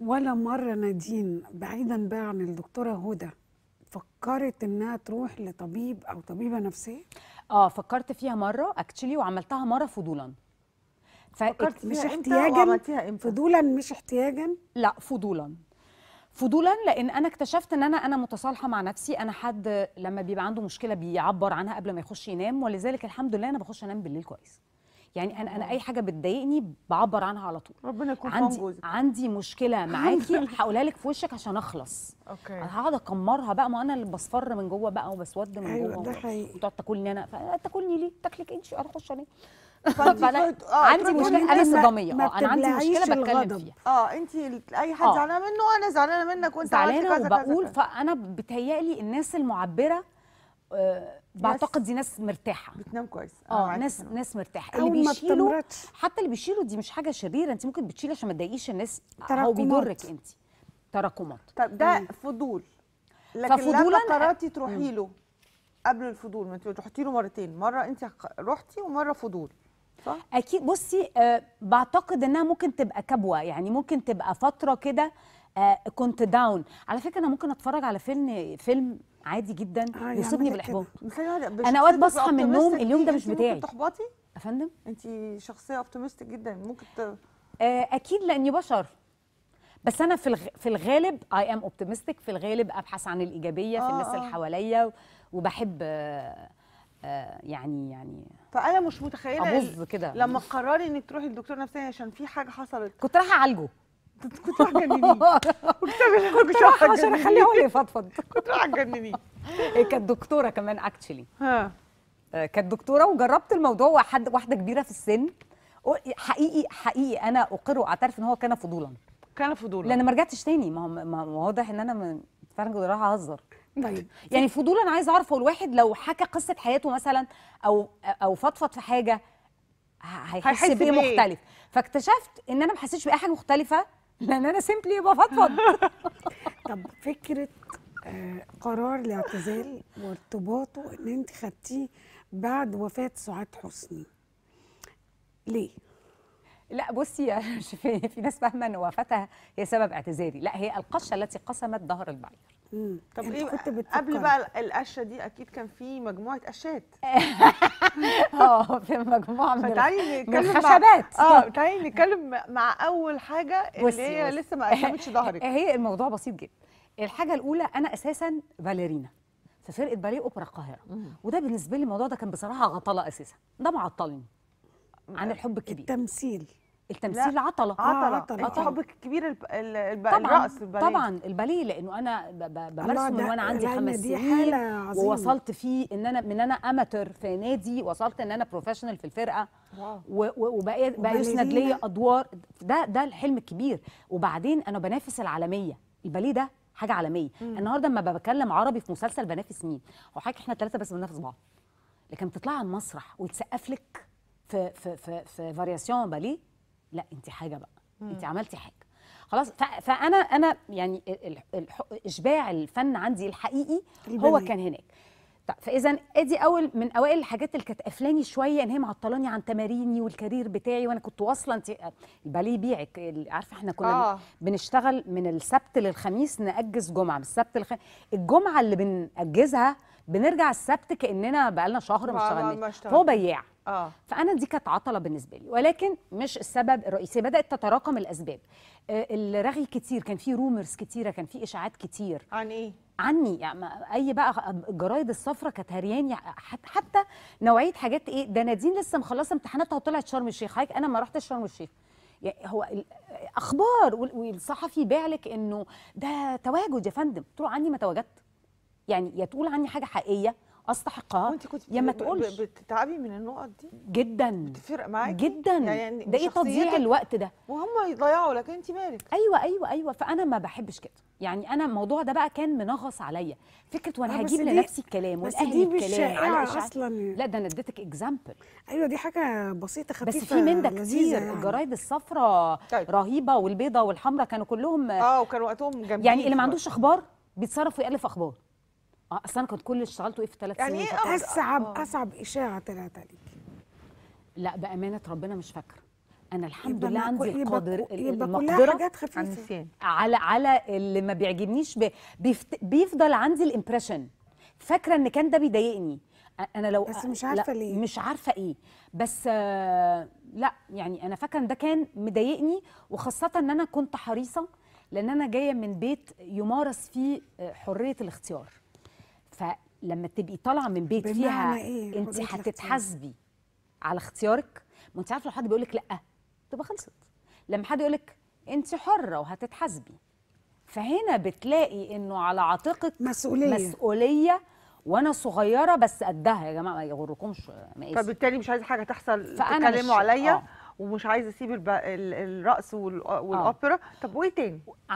ولا مره نادين بعيدا بقى عن الدكتوره هدى فكرت انها تروح لطبيب او طبيبه نفسيه اه فكرت فيها مره اكشلي وعملتها مره فضولا فكرت مش احتياجا فضولا مش احتياجا لا فضولا فضولا لان انا اكتشفت ان انا انا متصالحه مع نفسي انا حد لما بيبقى عنده مشكله بيعبر عنها قبل ما يخش ينام ولذلك الحمد لله انا بخش انام بالليل كويس يعني انا انا آه. اي حاجه بتضايقني بعبر عنها على طول ربنا يكون عندي جوزك. عندي مشكله معاكي هقولها لك في وشك عشان اخلص اوكي هقعد اكمرها بقى ما انا اللي بصفر من جوه بقى وبسود من أيوة جوه ده حقيقي وتقعد تاكلني انا تاكلني ليه تاكلك انت انا اخش ليه آه عندي مشكله انا صداميه اه انا عندي مشكله بتكلم فيها اه انت اي حد آه. زعلانه منه وانا زعلانه منك وانت زعلانه بقول فانا بتهيألي الناس المعبره آه بعتقد دي ناس مرتاحه بتنام كويس اه ناس بتنام. ناس مرتاحه اللي بيشيلوا حتى اللي بيشيلوا دي مش حاجه شريره انت ممكن بتشيلي عشان ما تضايقيش الناس او آه، بيضرك انت تراكمات طب ده مم. فضول لكن لما آه، قررتي تروحي له قبل الفضول ما انت له مرتين مره انت رحتي ومره فضول صح اكيد بصي أه بعتقد انها ممكن تبقى كبوه يعني ممكن تبقى فتره كده آه كنت داون على فكره انا ممكن اتفرج على فيلم فيلم عادي جدا آه، يعني يصيبني بالاحباط انا اوقات بصحى من النوم اليوم ده مش بتاعي ممكن تحبطي يا فندم انت شخصيه اوبتيمستيك جدا ممكن ت... آه اكيد لاني بشر بس انا في في الغالب اي ام اوبتيمستيك في الغالب ابحث عن الايجابيه آه في الناس آه، آه. اللي حواليا وبحب آه يعني يعني فانا مش متخيله ابوظ كده لما قرري انك تروحي لدكتور نفساني عشان في حاجه حصلت كنت رايحه اعالجه كنت راح تجننيه كنت راح عشان اخليه هو يفضفض كنت راح هي إيه، كانت دكتوره كمان اكشلي ها آه، كانت دكتوره وجربت الموضوع واحد واحده كبيره في السن حقيقي حقيقي انا اقر واعترف ان هو كان فضولا كان فضولا لان ما رجعتش تاني ما هو واضح ان انا فعلا كنت رايحه اهزر طيب يعني فضولا عايز عايزه اعرف هو الواحد لو حكى قصه حياته مثلا او او فضفض في حاجه هيحس بايه مختلف فاكتشفت ان انا ما حسيتش باي حاجه مختلفه لان انا سيمبلي بفضفض طب فكره آه، قرار الاعتزال وارتباطه ان انت خدتيه بعد وفاه سعاد حسني ليه لا بصي شوفي في ناس فاهمه ان وفاتها هي سبب اعتزالي لا هي القشه التي قسمت ظهر البعير طب ايه كنت بتفكر. قبل بقى القشه دي اكيد كان في مجموعه قشات اه في مجموعه من, من الخشبات آه،, اه تعالي نتكلم مع اول حاجه اللي هي لسه ما قسمتش ظهرك هي الموضوع بسيط جدا الحاجه الاولى انا اساسا باليرينا في فرقه باليه اوبرا القاهره وده بالنسبه لي الموضوع ده كان بصراحه غطله اساسا ده معطلني عن الحب الكبير التمثيل التمثيل لا. عطله عطله, عطلة. آه، عطلة. الحب الكبير الب... الب... طبعاً. الرقص الباليه طبعا الباليه لانه انا ب... ب... بمارسه من وانا عندي يعني خمس سنين ووصلت فيه ان انا من انا اماتور في نادي وصلت ان انا بروفيشنال في الفرقه و... وبقى بقى يسند ليا ادوار ده ده الحلم الكبير وبعدين انا بنافس العالميه الباليه ده حاجه عالميه مم. النهارده لما بكلم عربي في مسلسل بنافس مين هو حضرتك احنا ثلاثه بس بننافس بعض لكن بتطلعي على المسرح ويتسقف لك في في في, في فارياسيون باليه لا انت حاجه بقى مم. انت عملتي حاجه خلاص فانا انا يعني اشباع الفن عندي الحقيقي البنية. هو كان هناك طيب فاذا ادي اول من اوائل الحاجات اللي كانت قافلاني شويه ان هي معطلاني عن تماريني والكارير بتاعي وانا كنت واصله انت الباليه بيعك عارفه احنا كنا آه. بنشتغل من السبت للخميس ناجز جمعه من السبت للخميس الجمعه اللي بناجزها بنرجع السبت كاننا بقالنا شهر ما اشتغلناش هو بياع آه. فانا دي كانت عطله بالنسبه لي ولكن مش السبب الرئيسي بدات تتراكم الاسباب آه، الرغي كتير كان في رومرز كتيره كان في اشاعات كتير عن ايه عني يعني اي بقى الجرايد الصفراء كانت هرياني حتى نوعيه حاجات ايه ده نادين لسه مخلصه امتحاناتها وطلعت شرم الشيخ حضرتك انا ما رحتش شرم الشيخ يعني هو اخبار والصحفي باع لك انه ده تواجد يا فندم قلت له عني ما تواجدت يعني يا تقول عني حاجه حقيقيه استحقها وانت كنت يا ما تقولش بتتعبي من النقط دي جدا بتفرق معاكي جدا يعني ده ايه تضييع الوقت ده وهم يضيعوا لكن انت مالك ايوه ايوه ايوه فانا ما بحبش كده يعني انا الموضوع ده بقى كان منغص عليا فكره وانا آه، هجيب لنفسي الكلام والاهلي الكلام على اصلا لا ده انا اديتك اكزامبل ايوه دي حاجه بسيطه خفيفه بس في من ده كتير يعني. الجرايد الصفراء طيب. رهيبه والبيضه والحمراء كانوا كلهم اه وكان وقتهم جميل يعني اللي ما عندوش اخبار بيتصرف ويالف اخبار اه اصلا كنت كل اللي اشتغلته ايه في ثلاث يعني سنين يعني ايه اصعب أوه. اصعب اشاعه طلعت عليك لا بامانه ربنا مش فاكره انا الحمد لله عندي القدر المقدره حاجات خفيفه على على اللي ما بيعجبنيش بيفت... بيفضل عندي الامبريشن فاكره ان كان ده بيضايقني انا لو بس مش عارفه ليه مش عارفه ايه بس آه لا يعني انا فاكره ان ده كان مضايقني وخاصه ان انا كنت حريصه لان انا جايه من بيت يمارس فيه آه، حريه الاختيار فلما تبقي طالعه من بيت فيها إيه؟ انت هتتحاسبي على اختيارك ما انت عارفه لو حد بيقول لك لا تبقى خلصت لما حد يقول لك انت حره وهتتحاسبي فهنا بتلاقي انه على عاتقك مسؤوليه مسؤوليه وانا صغيره بس قدها يا جماعه ما يغركمش مقاسي فبالتالي مش عايزه حاجه تحصل تتكلموا عليا آه. ومش عايزه اسيب الرقص والاوبرا طب وايه تاني